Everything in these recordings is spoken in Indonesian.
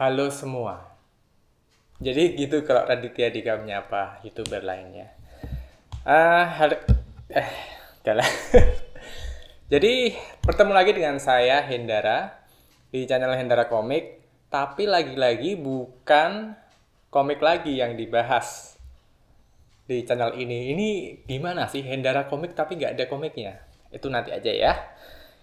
Halo semua. Jadi gitu kalau Raditya Dika menyapa youtuber lainnya. Uh, hal- eh, Jadi bertemu lagi dengan saya Hendara di channel Hendara Komik, tapi lagi-lagi bukan komik lagi yang dibahas di channel ini. Ini gimana sih Hendara Komik tapi nggak ada komiknya? Itu nanti aja ya.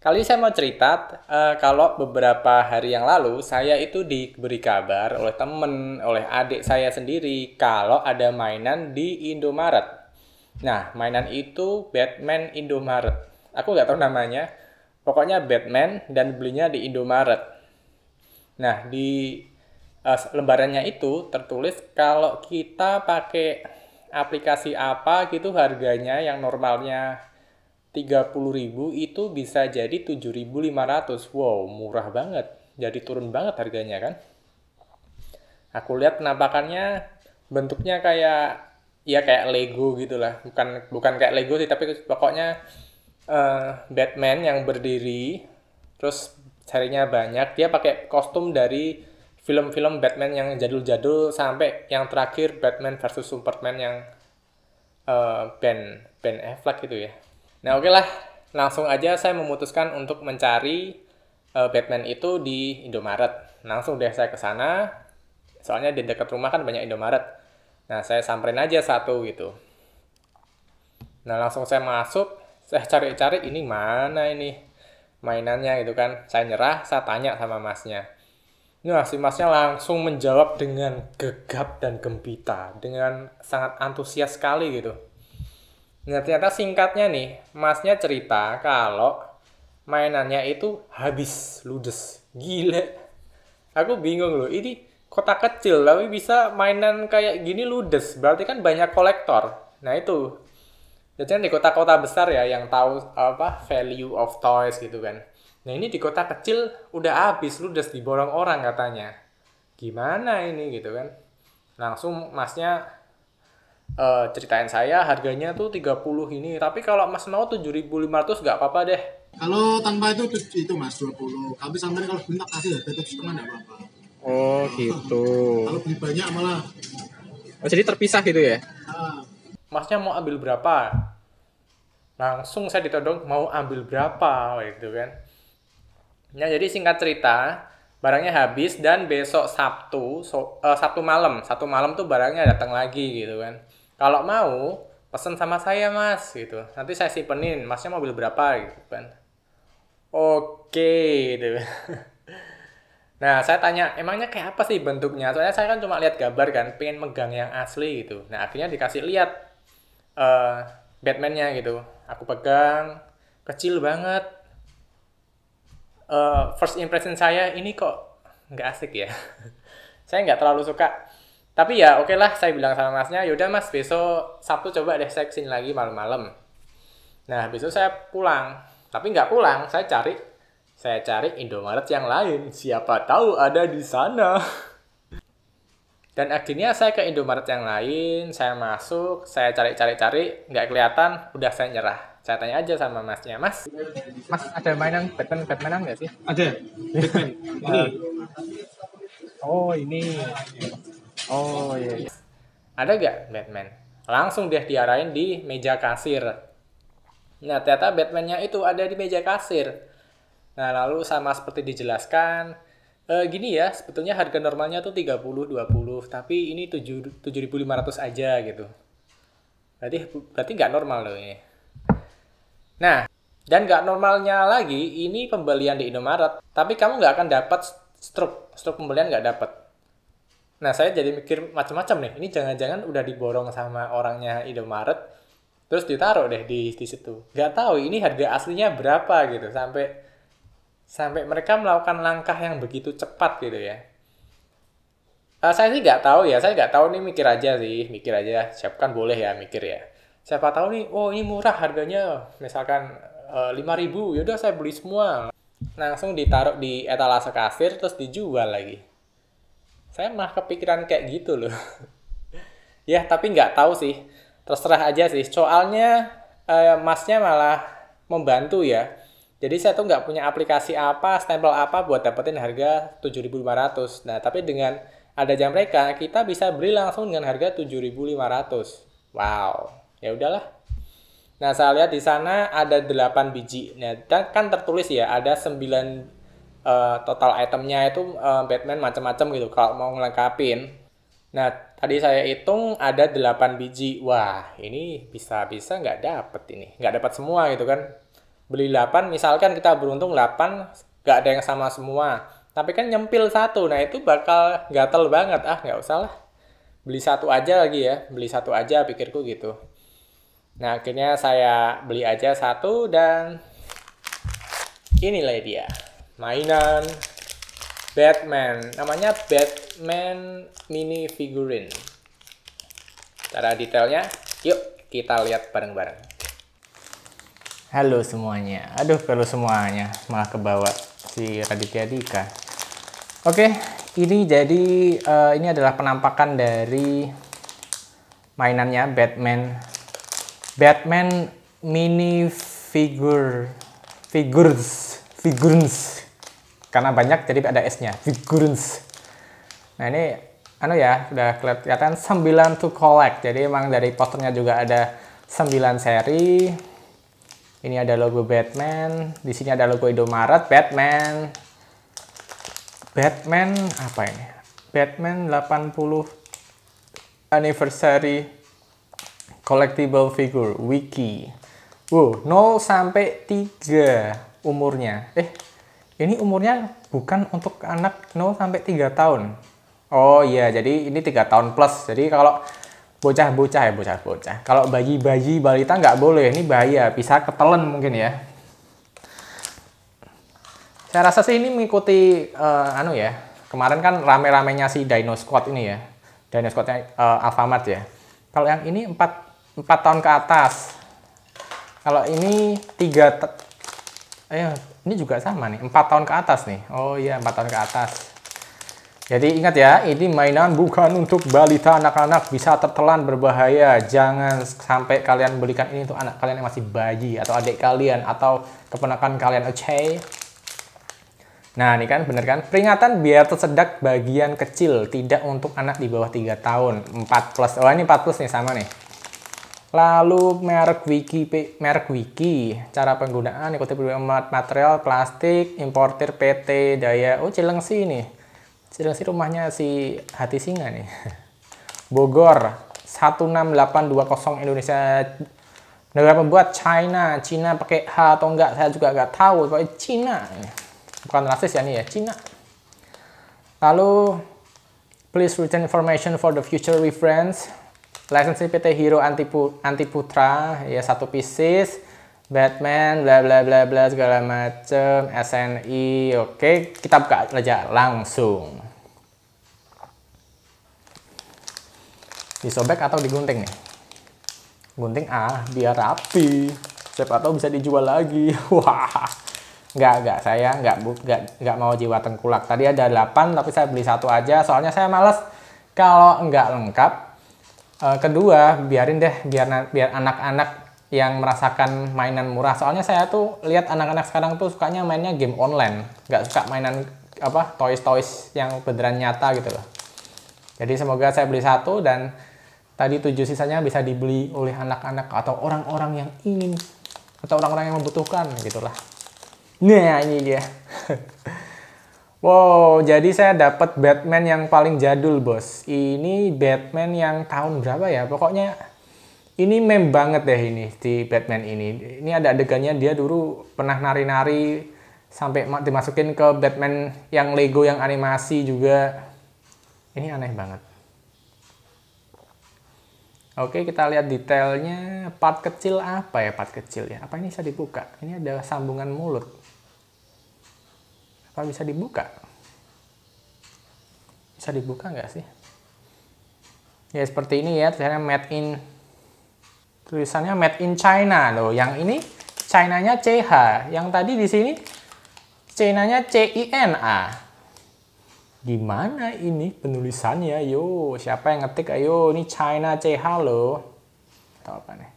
Kali saya mau cerita uh, kalau beberapa hari yang lalu saya itu diberi kabar oleh temen, oleh adik saya sendiri kalau ada mainan di Indomaret. Nah, mainan itu Batman Indomaret. Aku nggak tahu namanya. Pokoknya Batman dan belinya di Indomaret. Nah, di uh, lembarannya itu tertulis kalau kita pakai aplikasi apa gitu harganya yang normalnya 30.000 itu bisa jadi 7.500. Wow, murah banget. Jadi turun banget harganya kan. Aku lihat penampakannya bentuknya kayak ya kayak Lego gitulah. Bukan bukan kayak Lego sih, tapi pokoknya uh, Batman yang berdiri terus carinya banyak. Dia pakai kostum dari film-film Batman yang jadul-jadul sampai yang terakhir Batman versus Superman yang uh, Ben Ben Affleck itu ya Nah oke okay lah, langsung aja saya memutuskan untuk mencari uh, Batman itu di Indomaret. Langsung deh saya ke sana, soalnya di dekat rumah kan banyak Indomaret. Nah saya samperin aja satu gitu. Nah langsung saya masuk, saya cari-cari ini mana ini mainannya gitu kan. Saya nyerah, saya tanya sama masnya. Nah, si masnya langsung menjawab dengan gegap dan gempita, dengan sangat antusias sekali gitu Nah ternyata singkatnya nih, masnya cerita kalau mainannya itu habis, ludes. Gila. Aku bingung loh, ini kota kecil tapi bisa mainan kayak gini ludes. Berarti kan banyak kolektor. Nah itu. Jadi di kota-kota besar ya yang tahu apa value of toys gitu kan. Nah ini di kota kecil udah habis, ludes diborong orang katanya. Gimana ini gitu kan. Langsung masnya uh, ceritain saya harganya tuh 30 ini tapi kalau Mas mau 7500 nggak apa-apa deh kalau tanpa itu itu Mas 20 tapi sampai kalau minta kasih harga tetap setengah nggak apa-apa oh gitu kalau beli banyak malah oh, jadi terpisah gitu ya nah. Masnya mau ambil berapa langsung saya ditodong mau ambil berapa gitu kan ya jadi singkat cerita barangnya habis dan besok Sabtu so, uh, Sabtu malam Sabtu malam tuh barangnya datang lagi gitu kan kalau mau pesen sama saya mas gitu nanti saya simpenin masnya mobil berapa gitu kan oke gitu nah saya tanya emangnya kayak apa sih bentuknya soalnya saya kan cuma lihat gambar kan pengen megang yang asli gitu nah akhirnya dikasih lihat uh, Batmannya gitu aku pegang kecil banget uh, first impression saya ini kok nggak asik ya saya nggak terlalu suka tapi ya oke okay lah saya bilang sama masnya yaudah mas besok sabtu coba deh saya kesini lagi malam-malam nah besok saya pulang tapi nggak pulang saya cari saya cari Indomaret yang lain siapa tahu ada di sana dan akhirnya saya ke Indomaret yang lain saya masuk saya cari-cari-cari nggak kelihatan udah saya nyerah saya tanya aja sama masnya mas mas ada mainan Batman Batman nggak sih ada Batman ini oh ini Oh iya. iya. Ada gak Batman? Langsung deh diarahin di meja kasir. Nah ternyata Batmannya itu ada di meja kasir. Nah lalu sama seperti dijelaskan, e, gini ya sebetulnya harga normalnya tuh 30 20 tapi ini 7500 aja gitu. Berarti berarti nggak normal loh ini. Nah, dan nggak normalnya lagi, ini pembelian di Indomaret, tapi kamu nggak akan dapat struk, struk pembelian nggak dapat. Nah, saya jadi mikir macam-macam nih. Ini jangan-jangan udah diborong sama orangnya Indomaret, terus ditaruh deh di di situ. Gak tahu ini harga aslinya berapa gitu sampai sampai mereka melakukan langkah yang begitu cepat gitu ya. Uh, saya sih nggak tahu ya, saya nggak tahu nih mikir aja sih, mikir aja. Siapkan boleh ya mikir ya. Siapa tahu nih, oh ini murah harganya, misalkan eh, lima uh, ribu, yaudah saya beli semua. Langsung ditaruh di etalase kasir terus dijual lagi saya mah kepikiran kayak gitu loh ya tapi nggak tahu sih terserah aja sih soalnya eh, masnya malah membantu ya jadi saya tuh nggak punya aplikasi apa stempel apa buat dapetin harga 7.500 nah tapi dengan ada jam mereka kita bisa beli langsung dengan harga 7.500 wow ya udahlah nah saya lihat di sana ada 8 biji nah kan tertulis ya ada 9 uh, total itemnya itu uh, Batman macam-macam gitu kalau mau ngelengkapin. Nah, tadi saya hitung ada 8 biji. Wah, ini bisa-bisa nggak dapet ini. Nggak dapat semua gitu kan. Beli 8, misalkan kita beruntung 8, nggak ada yang sama semua. Tapi kan nyempil satu, nah itu bakal gatel banget. Ah, nggak usah lah. Beli satu aja lagi ya. Beli satu aja pikirku gitu. Nah, akhirnya saya beli aja satu dan inilah dia mainan Batman namanya Batman mini figurine cara detailnya yuk kita lihat bareng-bareng Halo semuanya aduh kalau semuanya malah kebawa si Raditya Dika Oke ini jadi uh, ini adalah penampakan dari mainannya Batman Batman mini figur figures figurns karena banyak jadi ada S-nya vigorance nah ini anu ya udah kelihatan 9 to collect jadi emang dari posternya juga ada 9 seri ini ada logo Batman di sini ada logo Indomaret Batman Batman apa ini Batman 80 anniversary collectible figure wiki wow 0 sampai 3 umurnya eh ini umurnya bukan untuk anak 0 sampai 3 tahun. Oh iya, jadi ini 3 tahun plus. Jadi kalau bocah-bocah ya bocah-bocah. Kalau bayi-bayi balita nggak boleh, ini bahaya, bisa ketelen mungkin ya. Saya rasa sih ini mengikuti uh, anu ya. Kemarin kan rame-ramenya si Dino Squad ini ya. Dino Squadnya uh, eh, Alfamart ya. Kalau yang ini 4 4 tahun ke atas. Kalau ini 3 ayo eh, ini juga sama nih, 4 tahun ke atas nih. Oh iya, 4 tahun ke atas. Jadi ingat ya, ini mainan bukan untuk balita anak-anak bisa tertelan berbahaya. Jangan sampai kalian belikan ini untuk anak kalian yang masih bayi atau adik kalian atau keponakan kalian, oke? Okay? Nah, ini kan bener kan? Peringatan biar tersedak bagian kecil, tidak untuk anak di bawah 3 tahun. 4 plus. Oh, ini 4 plus nih sama nih. Lalu merek wiki, merek wiki, cara penggunaan ikuti material plastik, importir PT Daya. Oh, Cilengsi nih. Cilengsi rumahnya si Hati Singa nih. Bogor 16820 Indonesia negara pembuat China China pakai H atau enggak saya juga enggak tahu pakai Cina bukan rasis ya nih ya Cina lalu please return information for the future reference Lisensi PT Hero anti Antiputra ya satu pieces. Batman, bla bla bla bla segala macem, SNI, oke, kita buka aja langsung. Disobek atau digunting nih? Gunting ah biar rapi. Siapa tahu bisa dijual lagi. Wah, nggak nggak saya nggak nggak nggak mau jiwa tengkulak. Tadi ada 8, tapi saya beli satu aja. Soalnya saya males kalau nggak lengkap uh, kedua biarin deh biar biar anak-anak yang merasakan mainan murah. Soalnya saya tuh lihat anak-anak sekarang tuh sukanya mainnya game online, nggak suka mainan apa toys-toys yang beneran nyata gitu loh. Jadi semoga saya beli satu dan tadi tujuh sisanya bisa dibeli oleh anak-anak atau orang-orang yang ingin atau orang-orang yang membutuhkan gitulah. Nah ini dia. Wow, jadi saya dapat Batman yang paling jadul, Bos. Ini Batman yang tahun berapa ya? Pokoknya ini meme banget deh ini di Batman ini. Ini ada adegannya dia dulu pernah nari-nari sampai dimasukin ke Batman yang Lego yang animasi juga. Ini aneh banget. Oke, kita lihat detailnya. Part kecil apa ya? Part kecil ya. Apa ini bisa dibuka? Ini ada sambungan mulut. Apa bisa dibuka? Bisa dibuka nggak sih? Ya seperti ini ya, tulisannya made in tulisannya made in China loh. Yang ini Chinanya CH, yang tadi di sini Chinanya CINA. Gimana ini penulisannya? Yo, siapa yang ngetik? Ayo, ini China CH loh. Atau apa nih?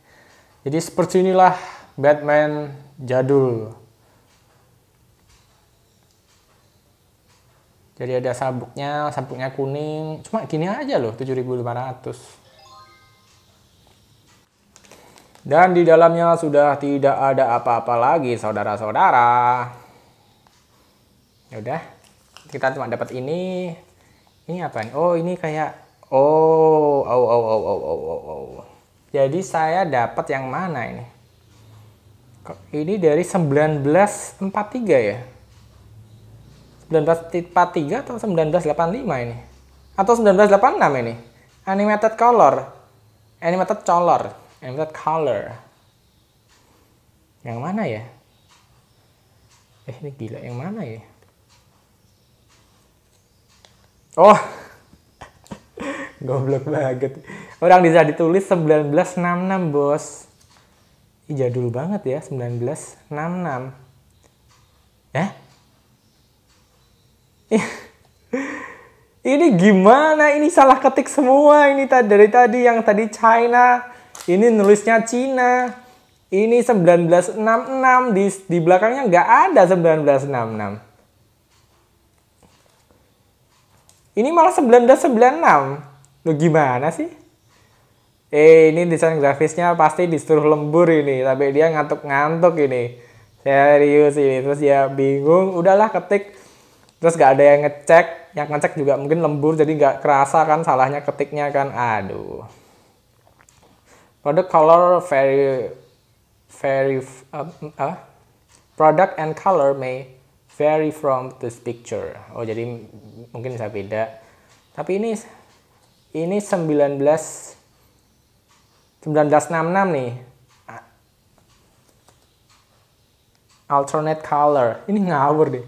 Jadi seperti inilah Batman jadul. Jadi ada sabuknya, sabuknya kuning. Cuma gini aja loh, 7500. Dan di dalamnya sudah tidak ada apa-apa lagi, saudara-saudara. Ya udah, kita cuma dapat ini. Ini apa nih? Oh, ini kayak oh, oh, oh, oh, oh, oh, oh, oh. Jadi saya dapat yang mana ini? Ini dari 1943 ya? 1943 atau 1985 ini? Atau 1986 ini? Animated Color. Animated Color. Animated Color. Yang mana ya? Eh, ini gila. Yang mana ya? Oh. Goblok banget. Orang bisa ditulis 1966, Bos. Ih, jadul banget ya, 1966. Eh? ini gimana? Ini salah ketik semua. Ini dari tadi yang tadi China, ini nulisnya Cina. Ini 1966 di di belakangnya nggak ada 1966. Ini malah 1996. Lu gimana sih? Eh, ini desain grafisnya pasti disuruh lembur ini, tapi dia ngantuk-ngantuk ini. Serius ini, terus ya bingung, udahlah ketik terus gak ada yang ngecek yang ngecek juga mungkin lembur jadi gak kerasa kan salahnya ketiknya kan aduh product color very very uh, um, uh, product and color may vary from this picture oh jadi mungkin bisa beda tapi ini ini 19 1966 nih alternate color ini ngawur deh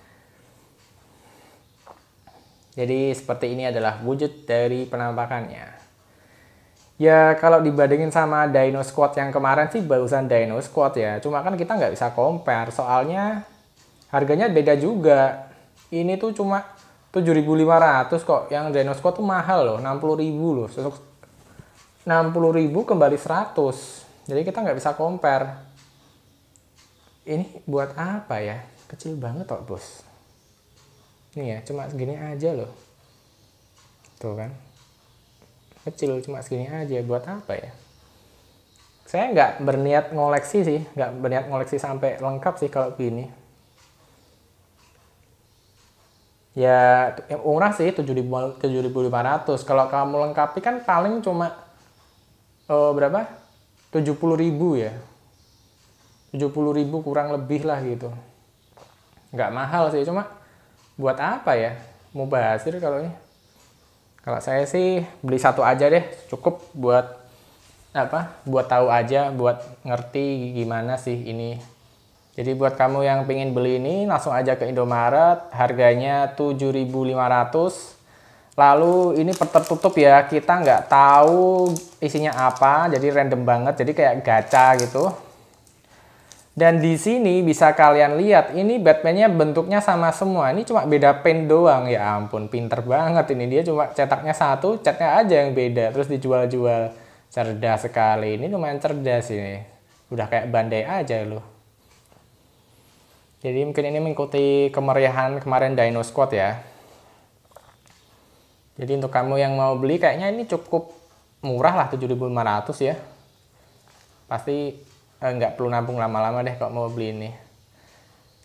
Jadi seperti ini adalah wujud dari penampakannya. Ya kalau dibandingin sama Dino Squad yang kemarin sih barusan Dino Squad ya. Cuma kan kita nggak bisa compare soalnya harganya beda juga. Ini tuh cuma 7.500 kok. Yang Dino Squad tuh mahal loh, 60.000 loh. 60.000 kembali 100. Jadi kita nggak bisa compare. Ini buat apa ya? Kecil banget kok, Bos. Nih ya, cuma segini aja loh. Tuh kan. Kecil, cuma segini aja. Buat apa ya? Saya nggak berniat ngoleksi sih. Nggak berniat ngoleksi sampai lengkap sih kalau gini. Ya, yang murah sih 7.500. Kalau kamu lengkapi kan paling cuma oh, berapa? 70.000 ya. 70.000 kurang lebih lah gitu. Nggak mahal sih, cuma buat apa ya? mau Mubazir kalau ini. Kalau saya sih beli satu aja deh, cukup buat apa? Buat tahu aja, buat ngerti gimana sih ini. Jadi buat kamu yang pengen beli ini langsung aja ke Indomaret, harganya 7.500. Lalu ini tertutup ya, kita nggak tahu isinya apa, jadi random banget, jadi kayak gacha gitu. Dan di sini bisa kalian lihat ini Batman-nya bentuknya sama semua. Ini cuma beda pen doang. Ya ampun, pinter banget ini dia cuma cetaknya satu, catnya aja yang beda terus dijual-jual. Cerdas sekali. Ini lumayan cerdas ini. Udah kayak bandai aja loh. Jadi mungkin ini mengikuti kemeriahan kemarin Dino Squad ya. Jadi untuk kamu yang mau beli kayaknya ini cukup murah lah 7.500 ya. Pasti Eh, nggak perlu nampung lama-lama deh kalau mau beli ini.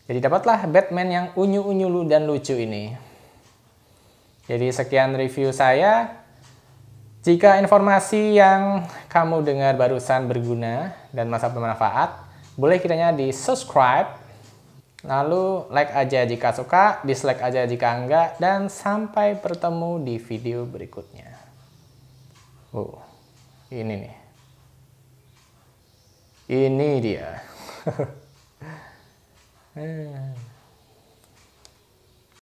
Jadi dapatlah Batman yang unyu-unyu dan lucu ini. Jadi sekian review saya. Jika informasi yang kamu dengar barusan berguna dan masa bermanfaat, boleh kiranya di subscribe, lalu like aja jika suka, dislike aja jika enggak, dan sampai bertemu di video berikutnya. Oh, ini nih ini dia